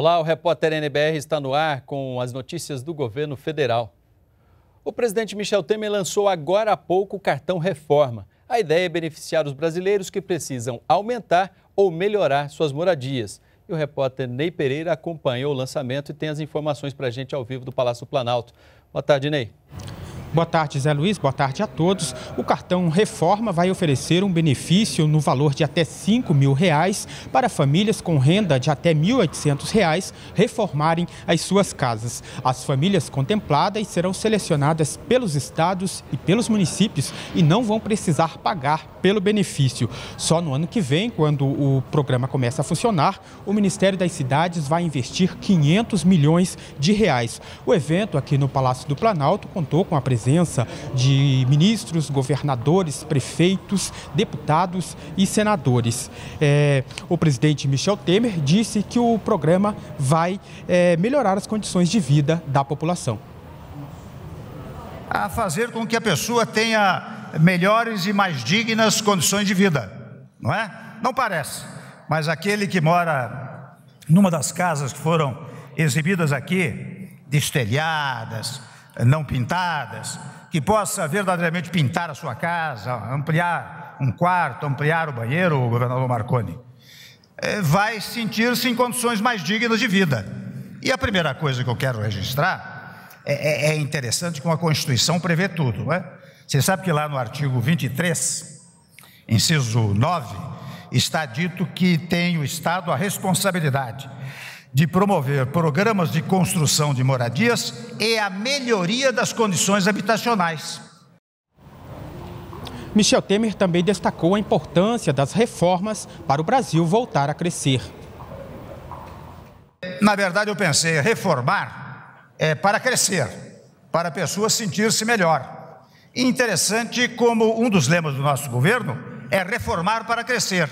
Olá, o repórter NBR está no ar com as notícias do governo federal. O presidente Michel Temer lançou agora há pouco o cartão Reforma. A ideia é beneficiar os brasileiros que precisam aumentar ou melhorar suas moradias. E o repórter Ney Pereira acompanhou o lançamento e tem as informações para a gente ao vivo do Palácio Planalto. Boa tarde, Ney. Boa tarde, Zé Luiz. Boa tarde a todos. O cartão Reforma vai oferecer um benefício no valor de até 5 mil reais para famílias com renda de até 1.800 reais reformarem as suas casas. As famílias contempladas serão selecionadas pelos estados e pelos municípios e não vão precisar pagar pelo benefício. Só no ano que vem, quando o programa começa a funcionar, o Ministério das Cidades vai investir 500 milhões de reais. O evento aqui no Palácio do Planalto contou com a presença presença de ministros, governadores, prefeitos, deputados e senadores. É, o presidente Michel Temer disse que o programa vai é, melhorar as condições de vida da população. A fazer com que a pessoa tenha melhores e mais dignas condições de vida, não é? Não parece, mas aquele que mora numa das casas que foram exibidas aqui, destelhadas, não pintadas, que possa verdadeiramente pintar a sua casa, ampliar um quarto, ampliar o banheiro, o governador Marconi, é, vai sentir-se em condições mais dignas de vida. E a primeira coisa que eu quero registrar é, é, é interessante como a Constituição prevê tudo, não é? Você sabe que lá no artigo 23, inciso 9, está dito que tem o Estado a responsabilidade de promover programas de construção de moradias e a melhoria das condições habitacionais. Michel Temer também destacou a importância das reformas para o Brasil voltar a crescer. Na verdade, eu pensei, reformar é para crescer, para a pessoa sentir-se melhor. Interessante como um dos lemas do nosso governo é reformar para crescer.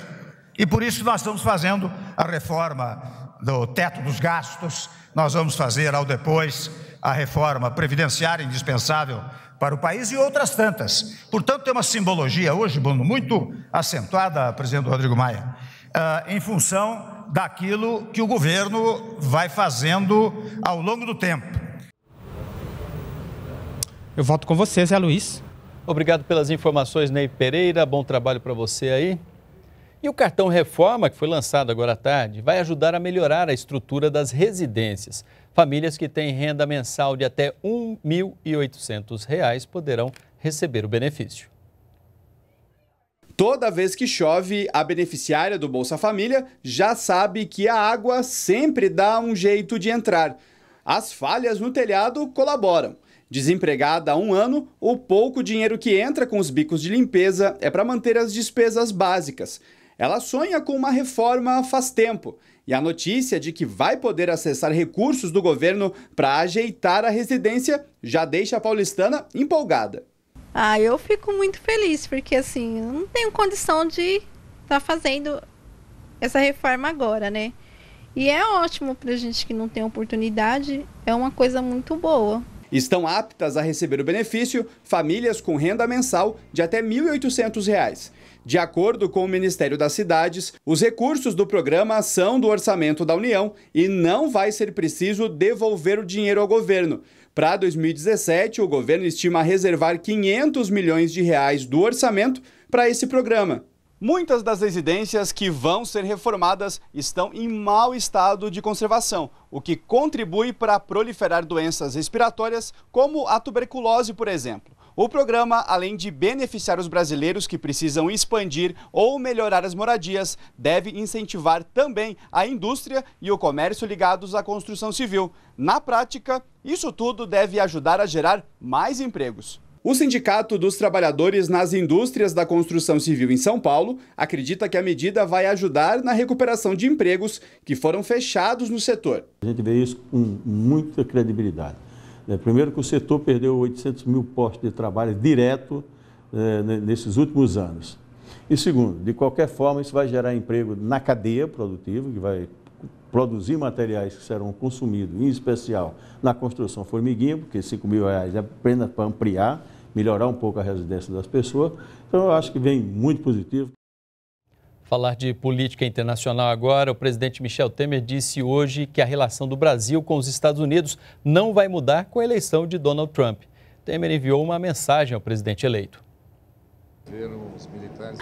E por isso nós estamos fazendo a reforma do teto dos gastos, nós vamos fazer ao depois a reforma previdenciária indispensável para o país e outras tantas. Portanto, tem uma simbologia hoje, Bruno, muito acentuada, presidente Rodrigo Maia, ah, em função daquilo que o governo vai fazendo ao longo do tempo. Eu volto com você, Zé Luiz. Obrigado pelas informações, Ney Pereira. Bom trabalho para você aí. E o cartão Reforma, que foi lançado agora à tarde, vai ajudar a melhorar a estrutura das residências. Famílias que têm renda mensal de até R$ 1.800 poderão receber o benefício. Toda vez que chove, a beneficiária do Bolsa Família já sabe que a água sempre dá um jeito de entrar. As falhas no telhado colaboram. Desempregada há um ano, o pouco dinheiro que entra com os bicos de limpeza é para manter as despesas básicas. Ela sonha com uma reforma faz tempo e a notícia de que vai poder acessar recursos do governo para ajeitar a residência já deixa a paulistana empolgada. Ah, eu fico muito feliz porque assim, não tenho condição de estar tá fazendo essa reforma agora, né? E é ótimo para gente que não tem oportunidade, é uma coisa muito boa. Estão aptas a receber o benefício famílias com renda mensal de até R$ 1.800. De acordo com o Ministério das Cidades, os recursos do programa são do orçamento da União e não vai ser preciso devolver o dinheiro ao governo. Para 2017, o governo estima reservar 500 milhões de reais do orçamento para esse programa. Muitas das residências que vão ser reformadas estão em mau estado de conservação, o que contribui para proliferar doenças respiratórias, como a tuberculose, por exemplo. O programa, além de beneficiar os brasileiros que precisam expandir ou melhorar as moradias, deve incentivar também a indústria e o comércio ligados à construção civil. Na prática, isso tudo deve ajudar a gerar mais empregos. O Sindicato dos Trabalhadores nas Indústrias da Construção Civil em São Paulo acredita que a medida vai ajudar na recuperação de empregos que foram fechados no setor. A gente vê isso com muita credibilidade. Né? Primeiro que o setor perdeu 800 mil postos de trabalho direto né, nesses últimos anos. E segundo, de qualquer forma, isso vai gerar emprego na cadeia produtiva, que vai produzir materiais que serão consumidos, em especial na construção formiguinha, porque 5 mil reais é apenas para ampliar melhorar um pouco a residência das pessoas. Então, eu acho que vem muito positivo. Falar de política internacional agora, o presidente Michel Temer disse hoje que a relação do Brasil com os Estados Unidos não vai mudar com a eleição de Donald Trump. Temer enviou uma mensagem ao presidente eleito.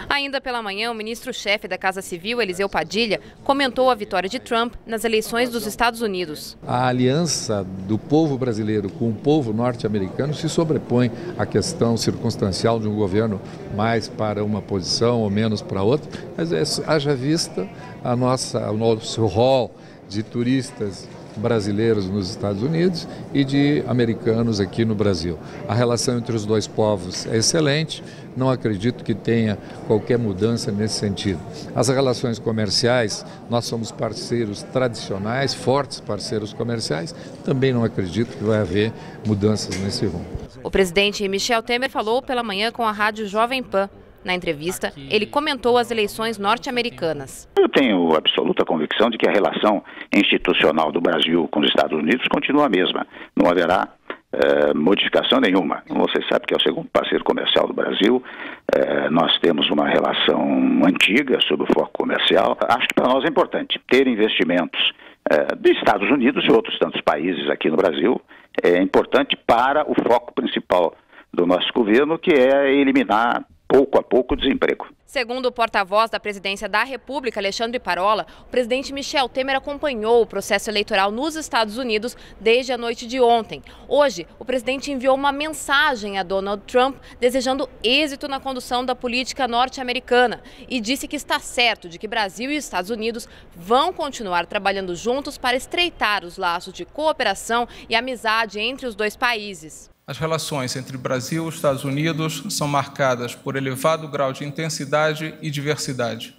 Ainda pela manhã, o ministro-chefe da Casa Civil, Eliseu Padilha, comentou a vitória de Trump nas eleições dos Estados Unidos. A aliança do povo brasileiro com o povo norte-americano se sobrepõe à questão circunstancial de um governo mais para uma posição ou menos para outra, mas é, haja vista a nossa, o nosso rol de turistas brasileiros nos Estados Unidos e de americanos aqui no Brasil. A relação entre os dois povos é excelente, não acredito que tenha qualquer mudança nesse sentido. As relações comerciais, nós somos parceiros tradicionais, fortes parceiros comerciais, também não acredito que vai haver mudanças nesse rumo. O presidente Michel Temer falou pela manhã com a Rádio Jovem Pan. Na entrevista, ele comentou as eleições norte-americanas. Eu tenho absoluta convicção de que a relação institucional do Brasil com os Estados Unidos continua a mesma. Não haverá eh, modificação nenhuma. Você sabe que é o segundo parceiro comercial do Brasil, eh, nós temos uma relação antiga sobre o foco comercial. Acho que para nós é importante ter investimentos eh, dos Estados Unidos e outros tantos países aqui no Brasil, é importante para o foco principal do nosso governo, que é eliminar pouco a pouco o desemprego. Segundo o porta-voz da Presidência da República, Alexandre Parola, o presidente Michel Temer acompanhou o processo eleitoral nos Estados Unidos desde a noite de ontem. Hoje, o presidente enviou uma mensagem a Donald Trump desejando êxito na condução da política norte-americana e disse que está certo de que Brasil e Estados Unidos vão continuar trabalhando juntos para estreitar os laços de cooperação e amizade entre os dois países. As relações entre Brasil e Estados Unidos são marcadas por elevado grau de intensidade e diversidade.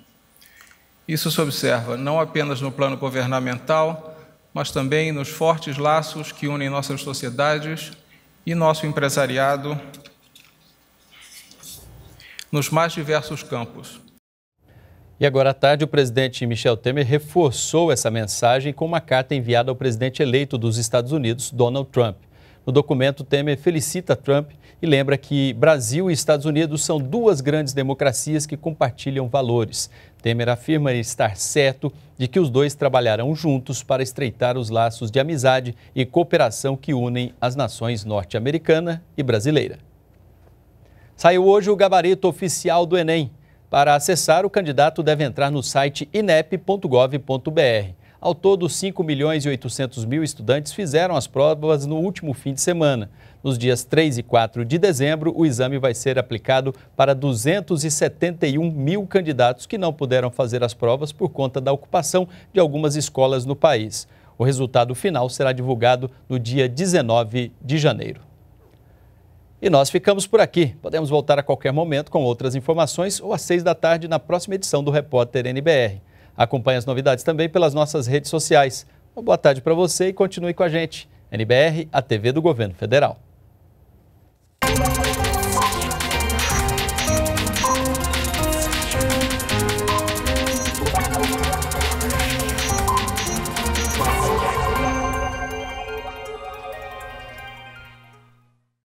Isso se observa não apenas no plano governamental, mas também nos fortes laços que unem nossas sociedades e nosso empresariado nos mais diversos campos. E agora à tarde, o presidente Michel Temer reforçou essa mensagem com uma carta enviada ao presidente eleito dos Estados Unidos, Donald Trump. No documento, Temer felicita Trump e lembra que Brasil e Estados Unidos são duas grandes democracias que compartilham valores. Temer afirma estar certo de que os dois trabalharão juntos para estreitar os laços de amizade e cooperação que unem as nações norte-americana e brasileira. Saiu hoje o gabarito oficial do Enem. Para acessar, o candidato deve entrar no site inep.gov.br. Ao todo, 5 milhões e 800 mil estudantes fizeram as provas no último fim de semana. Nos dias 3 e 4 de dezembro, o exame vai ser aplicado para 271 mil candidatos que não puderam fazer as provas por conta da ocupação de algumas escolas no país. O resultado final será divulgado no dia 19 de janeiro. E nós ficamos por aqui. Podemos voltar a qualquer momento com outras informações ou às seis da tarde na próxima edição do Repórter NBR. Acompanhe as novidades também pelas nossas redes sociais. Uma boa tarde para você e continue com a gente. NBR, a TV do Governo Federal.